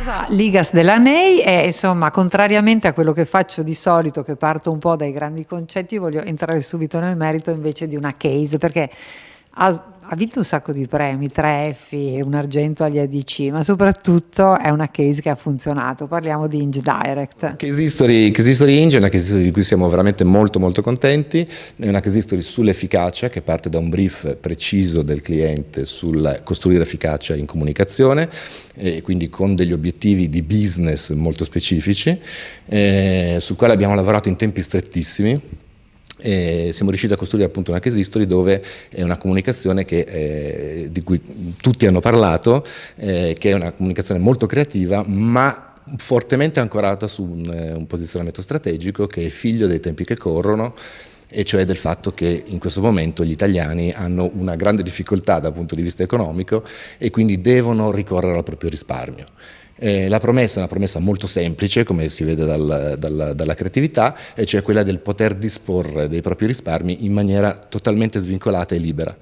Esatto. Ligas della Ney e insomma contrariamente a quello che faccio di solito che parto un po' dai grandi concetti voglio entrare subito nel merito invece di una case perché ha ha vinto un sacco di premi, tre EFI, un argento agli ADC, ma soprattutto è una case che ha funzionato. Parliamo di Inge Direct. Case History, case history Inge è una case history di cui siamo veramente molto molto contenti, è una case history sull'efficacia che parte da un brief preciso del cliente sul costruire efficacia in comunicazione e quindi con degli obiettivi di business molto specifici, eh, sul quale abbiamo lavorato in tempi strettissimi e siamo riusciti a costruire appunto una case history dove è una comunicazione che, eh, di cui tutti hanno parlato, eh, che è una comunicazione molto creativa, ma fortemente ancorata su un, eh, un posizionamento strategico che è figlio dei tempi che corrono e cioè del fatto che in questo momento gli italiani hanno una grande difficoltà dal punto di vista economico e quindi devono ricorrere al proprio risparmio. Eh, la promessa è una promessa molto semplice, come si vede dal, dal, dalla creatività, e cioè quella del poter disporre dei propri risparmi in maniera totalmente svincolata e libera.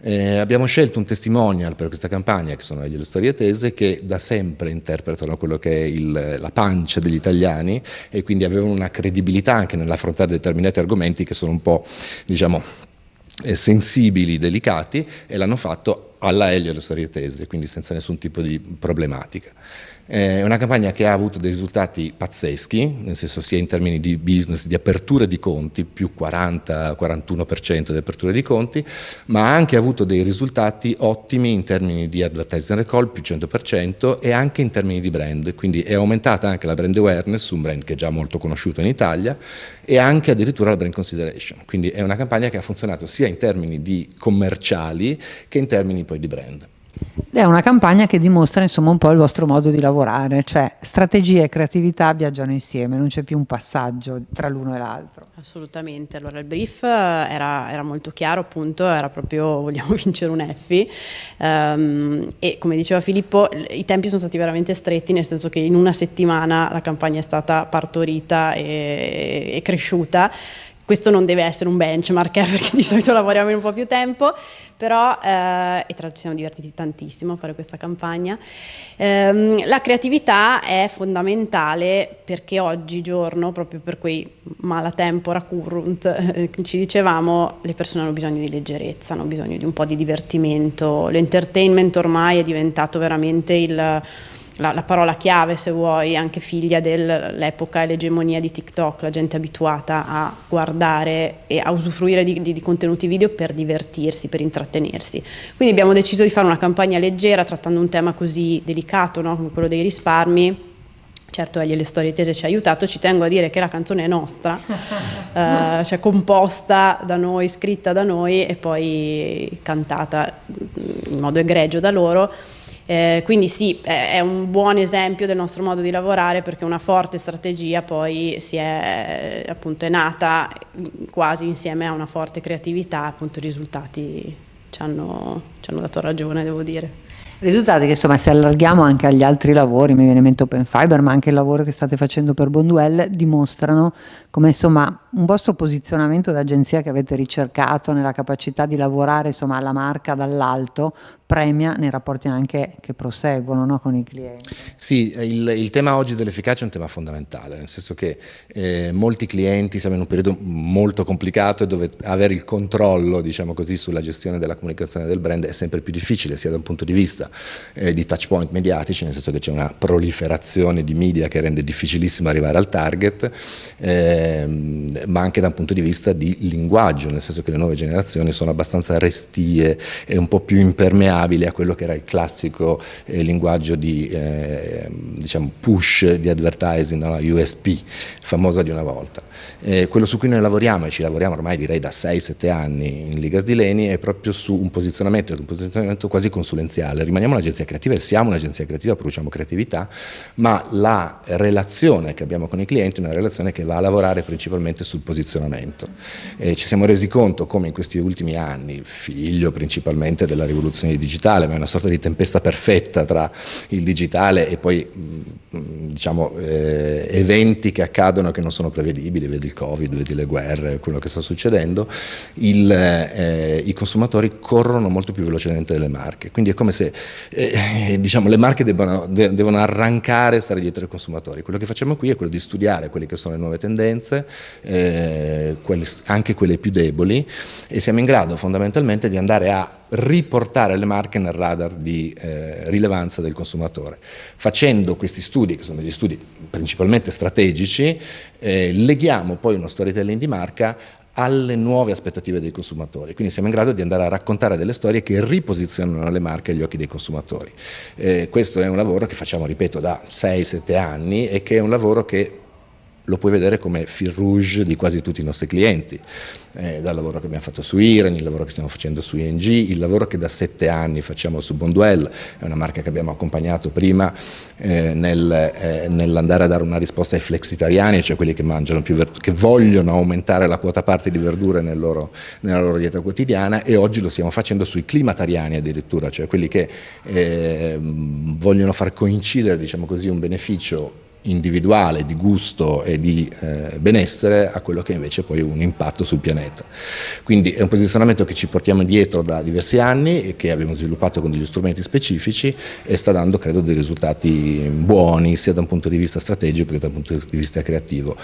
Eh, abbiamo scelto un testimonial per questa campagna, che sono le Storie Tese, che da sempre interpretano quello che è il, la pancia degli italiani e quindi avevano una credibilità anche nell'affrontare determinati argomenti che sono un po', diciamo, eh, sensibili, delicati e l'hanno fatto alla Elio le storie tese, quindi senza nessun tipo di problematica. È una campagna che ha avuto dei risultati pazzeschi, nel senso sia in termini di business, di aperture di conti, più 40-41% di aperture di conti, ma ha anche avuto dei risultati ottimi in termini di advertising recall, più 100%, e anche in termini di brand, quindi è aumentata anche la brand awareness, un brand che è già molto conosciuto in Italia, e anche addirittura la brand consideration, quindi è una campagna che ha funzionato sia in termini di commerciali che in termini poi di brand. È una campagna che dimostra insomma un po' il vostro modo di lavorare, cioè strategia e creatività viaggiano insieme, non c'è più un passaggio tra l'uno e l'altro. Assolutamente, allora il brief eh, era, era, molto chiaro appunto, era proprio vogliamo vincere un Effi um, ehm, e come diceva Filippo i tempi sono stati veramente stretti nel senso che in una settimana la campagna è stata partorita e, e cresciuta questo non deve essere un benchmark eh, perché di solito lavoriamo in un po' più tempo, però, eh, e tra l'altro ci siamo divertiti tantissimo a fare questa campagna, ehm, la creatività è fondamentale perché oggigiorno, proprio per quei malatempo currunt, eh, ci dicevamo, le persone hanno bisogno di leggerezza, hanno bisogno di un po' di divertimento, l'entertainment ormai è diventato veramente il la, la parola chiave se vuoi, anche figlia dell'epoca e l'egemonia di TikTok, la gente abituata a guardare e a usufruire di, di, di contenuti video per divertirsi, per intrattenersi. Quindi abbiamo deciso di fare una campagna leggera trattando un tema così delicato no? come quello dei risparmi certo Egli le storie tese ci ha aiutato, ci tengo a dire che la canzone è nostra, eh, cioè composta da noi, scritta da noi e poi cantata in modo egregio da loro. Eh, quindi sì, è un buon esempio del nostro modo di lavorare perché una forte strategia poi si è, appunto, è nata mm, quasi insieme a una forte creatività, appunto i risultati ci hanno, ci hanno dato ragione, devo dire. Risultati che insomma se allarghiamo anche agli altri lavori, mi viene in mente Open Fiber, ma anche il lavoro che state facendo per Bonduel, dimostrano come insomma un vostro posizionamento d'agenzia che avete ricercato nella capacità di lavorare insomma alla marca dall'alto premia nei rapporti anche che proseguono no, con i clienti. Sì, il, il tema oggi dell'efficacia è un tema fondamentale, nel senso che eh, molti clienti siamo in un periodo molto complicato e dove avere il controllo, diciamo così, sulla gestione della comunicazione del brand è sempre più difficile sia da un punto di vista eh, di touch point mediatici, nel senso che c'è una proliferazione di media che rende difficilissimo arrivare al target, ehm, ma anche da un punto di vista di linguaggio, nel senso che le nuove generazioni sono abbastanza restie e un po' più impermeabili a quello che era il classico eh, linguaggio di eh, diciamo push di advertising, no? USP, famosa di una volta. quello su cui noi lavoriamo, e ci lavoriamo ormai direi da 6-7 anni in Ligas di Leni, è proprio su un posizionamento un posizionamento quasi consulenziale. Rimaniamo un'agenzia creativa e siamo un'agenzia creativa, produciamo creatività, ma la relazione che abbiamo con i clienti è una relazione che va a lavorare principalmente sul posizionamento. E ci siamo resi conto come in questi ultimi anni, figlio principalmente della rivoluzione digitale, ma è una sorta di tempesta perfetta tra il digitale e poi mm, diciamo, eh, eventi che accadono che non sono prevedibili, vedi il Covid, vedi le guerre, quello che sta succedendo, il, eh, i consumatori corrono molto più velocemente delle marche. Quindi è come se eh, eh, diciamo, le marche debbano, de, devono arrancare e stare dietro ai consumatori. Quello che facciamo qui è quello di studiare quelle che sono le nuove tendenze, eh, quelle, anche quelle più deboli, e siamo in grado fondamentalmente di andare a riportare le marche nel radar di eh, rilevanza del consumatore. Facendo questi studi, che sono degli studi principalmente strategici, eh, leghiamo poi uno storytelling di marca alle nuove aspettative dei consumatori. Quindi siamo in grado di andare a raccontare delle storie che riposizionano le marche agli occhi dei consumatori. Eh, questo è un lavoro che facciamo, ripeto, da 6-7 anni e che è un lavoro che lo puoi vedere come fil rouge di quasi tutti i nostri clienti, eh, dal lavoro che abbiamo fatto su Iren, il lavoro che stiamo facendo su ING, il lavoro che da sette anni facciamo su Bonduel, è una marca che abbiamo accompagnato prima eh, nel, eh, nell'andare a dare una risposta ai flexitariani, cioè quelli che mangiano più verdure, che vogliono aumentare la quota parte di verdure nel loro, nella loro dieta quotidiana e oggi lo stiamo facendo sui climatariani addirittura, cioè quelli che eh, vogliono far coincidere diciamo così, un beneficio individuale di gusto e di eh, benessere a quello che invece poi è un impatto sul pianeta. Quindi è un posizionamento che ci portiamo dietro da diversi anni e che abbiamo sviluppato con degli strumenti specifici e sta dando credo dei risultati buoni sia da un punto di vista strategico che da un punto di vista creativo.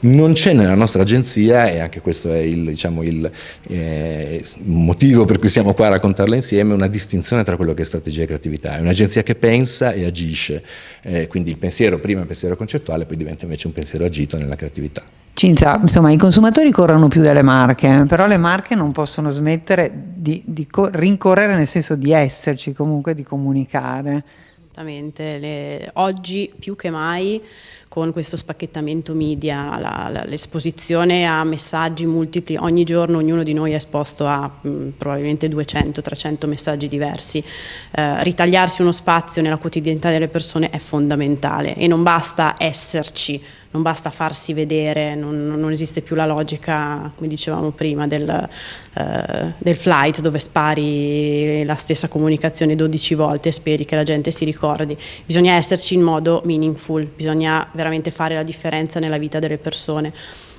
Non c'è nella nostra agenzia e anche questo è il, diciamo, il eh, motivo per cui siamo qua a raccontarla insieme una distinzione tra quello che è strategia e creatività. È un'agenzia che pensa e agisce, eh, quindi il pensiero prima e il pensiero pensiero concettuale poi diventa invece un pensiero agito nella creatività. Cinzia, insomma i consumatori corrono più delle marche, eh, però le marche non possono smettere di, di co- rincorrere nel senso di esserci, comunque di comunicare. Esattamente, le, oggi più che mai con questo spacchettamento media, l'esposizione a messaggi multipli, ogni giorno ognuno di noi è esposto a mh, probabilmente 200-300 messaggi diversi, eh, ritagliarsi uno spazio nella quotidianità delle persone è fondamentale e non basta esserci non basta farsi vedere, non, non esiste più la logica, come dicevamo prima, del, eh, del, flight dove spari la stessa comunicazione 12 volte e speri che la gente si ricordi. Bisogna esserci in modo meaningful, bisogna veramente fare la differenza nella vita delle persone.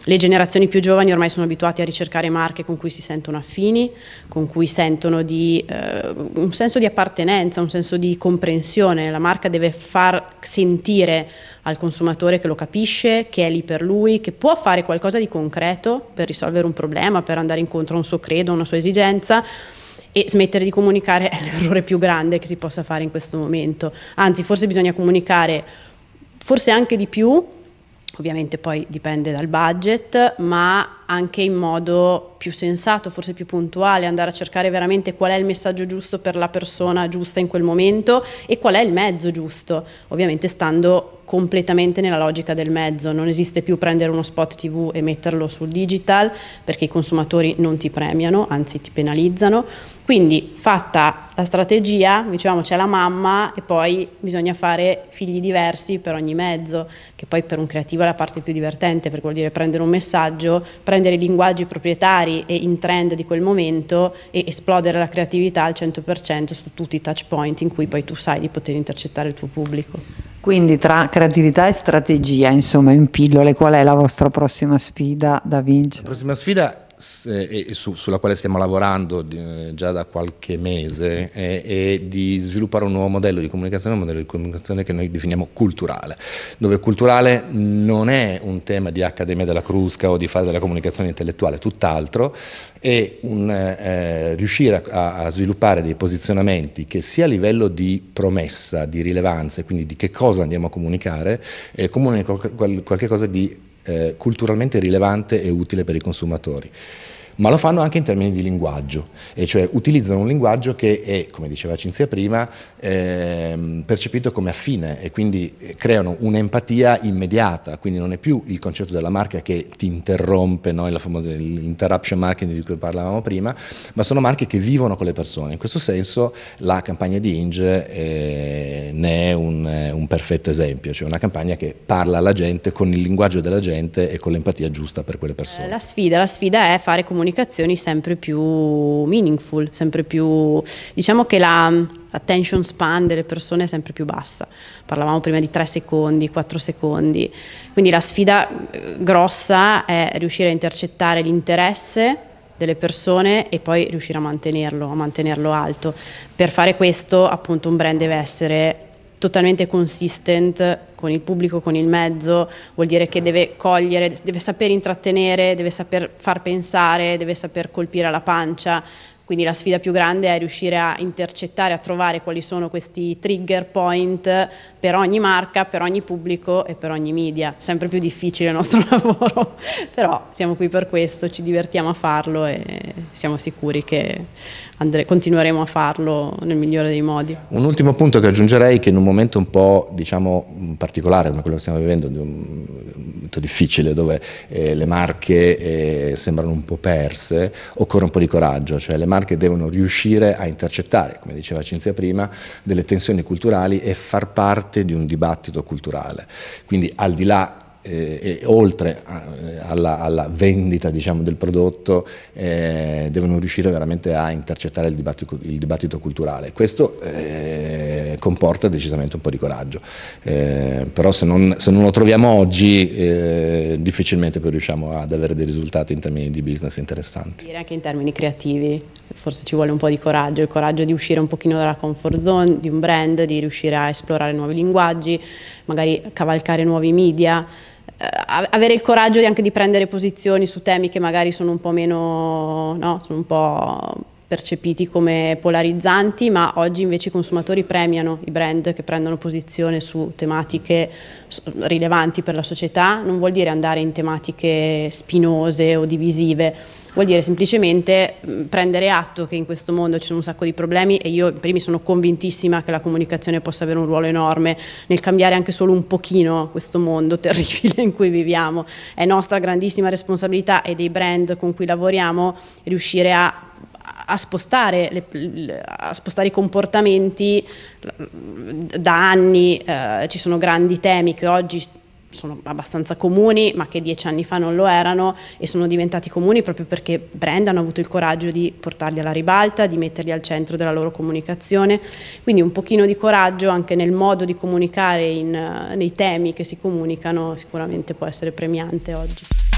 Le generazioni più giovani ormai sono abituate a ricercare marche con cui si sentono affini, con cui sentono di, eh, un senso di appartenenza, un senso di comprensione. La marca deve far sentire al consumatore che lo capisce, che è lì per lui, che può fare qualcosa di concreto per risolvere un problema, per andare incontro a un suo credo, a una sua esigenza e smettere di comunicare è l'errore più grande che si possa fare in questo momento. Anzi, forse bisogna comunicare forse anche di più Ovviamente poi dipende dal budget, ma anche in modo più sensato, forse più puntuale, andare a cercare veramente qual è il messaggio giusto per la persona giusta in quel momento e qual è il mezzo giusto, ovviamente stando completamente nella logica del mezzo, non esiste più prendere uno spot tv e metterlo sul digital perché i consumatori non ti premiano, anzi ti penalizzano, quindi fatta la strategia, dicevamo c'è la mamma e poi bisogna fare figli diversi per ogni mezzo, che poi per un creativo è la parte più divertente, perché vuol dire prendere un messaggio, prendere prendere i linguaggi proprietari e in trend di quel momento e esplodere la creatività al 100% su tutti i touch point in cui poi tu sai di poter intercettare il tuo pubblico. Quindi tra creatività e strategia, insomma, in pillole, qual è la vostra prossima sfida da vincere? La prossima sfida eh, su, sulla quale stiamo lavorando eh, già da qualche mese è di sviluppare un nuovo modello di comunicazione, un modello di comunicazione che noi definiamo culturale, dove culturale non è un tema di Accademia della Crusca o di fare della comunicazione intellettuale, tutt'altro, è un, eh, riuscire a, a sviluppare dei posizionamenti che sia a livello di promessa, di rilevanza, quindi di che cosa andiamo a comunicare, eh, comunica qualcosa di eh, culturalmente rilevante e utile per i consumatori ma lo fanno anche in termini di linguaggio, e cioè utilizzano un linguaggio che è, come diceva Cinzia prima, eh, percepito come affine e quindi eh, creano un'empatia immediata, quindi non è più il concetto della marca che ti interrompe, no? interruption marketing di cui parlavamo prima, ma sono marche che vivono con le persone. In questo senso la campagna di Inge eh, ne è un, eh, un perfetto esempio, cioè una campagna che parla alla gente con il linguaggio della gente e con l'empatia giusta per quelle persone. Eh, la sfida, la sfida è fare comunità comunicazioni sempre più meaningful, sempre più diciamo che la mm, attention span delle persone è sempre più bassa. Parlavamo prima di 3 secondi, 4 secondi. Quindi la sfida eh, grossa è riuscire a intercettare l'interesse delle persone e poi riuscire a mantenerlo, a mantenerlo alto. Per fare questo, appunto, un brand deve essere totalmente consistent con il pubblico, con il mezzo, vuol dire che deve cogliere, deve saper intrattenere, deve saper far pensare, deve saper colpire alla pancia, quindi la sfida più grande è riuscire a intercettare, a trovare quali sono questi trigger point per ogni marca, per ogni pubblico e per ogni media. Sempre più difficile il nostro lavoro, però siamo qui per questo, ci divertiamo a farlo e siamo sicuri che andre, continueremo a farlo nel migliore dei modi. Un ultimo punto che aggiungerei è che in un momento un po' diciamo, particolare come quello che stiamo vivendo, un momento difficile dove eh, le marche eh, sembrano un po' perse, occorre un po' di coraggio, cioè le marche devono riuscire a intercettare, come diceva Cinzia prima, delle tensioni culturali e far parte di un dibattito culturale. Quindi al di là eh, oltre eh, alla, alla vendita diciamo, del prodotto eh, devono riuscire veramente a intercettare il dibattito, il dibattito culturale. Questo eh, comporta decisamente un po' di coraggio. Eh, però se non, se non, lo troviamo oggi eh, difficilmente poi riusciamo ad avere dei risultati in termini di business interessanti. Direi anche in termini creativi, forse ci vuole un po' di coraggio, il coraggio di uscire un pochino dalla comfort zone di un brand, di riuscire a esplorare nuovi linguaggi, magari cavalcare nuovi media eh, avere il coraggio anche di prendere posizioni su temi che magari sono un po' meno, no, sono un po' percepiti come polarizzanti, ma oggi invece i consumatori premiano i brand che prendono posizione su tematiche rilevanti per la società, non vuol dire andare in tematiche spinose o divisive, vuol dire semplicemente mm, prendere atto che in questo mondo ci sono un sacco di problemi e io in primis sono convintissima che la comunicazione possa avere un ruolo enorme nel cambiare anche solo un pochino questo mondo terribile in cui viviamo. È nostra grandissima responsabilità e dei brand con cui lavoriamo riuscire a a spostare, le, a spostare, i comportamenti. Da anni eh, ci sono grandi temi che oggi sono abbastanza comuni, ma che dieci anni fa non lo erano e sono diventati comuni proprio perché brand hanno avuto il coraggio di portarli alla ribalta, di metterli al centro della loro comunicazione. Quindi un pochino di coraggio anche nel modo di comunicare in, eh, nei temi che si comunicano sicuramente può essere premiante oggi.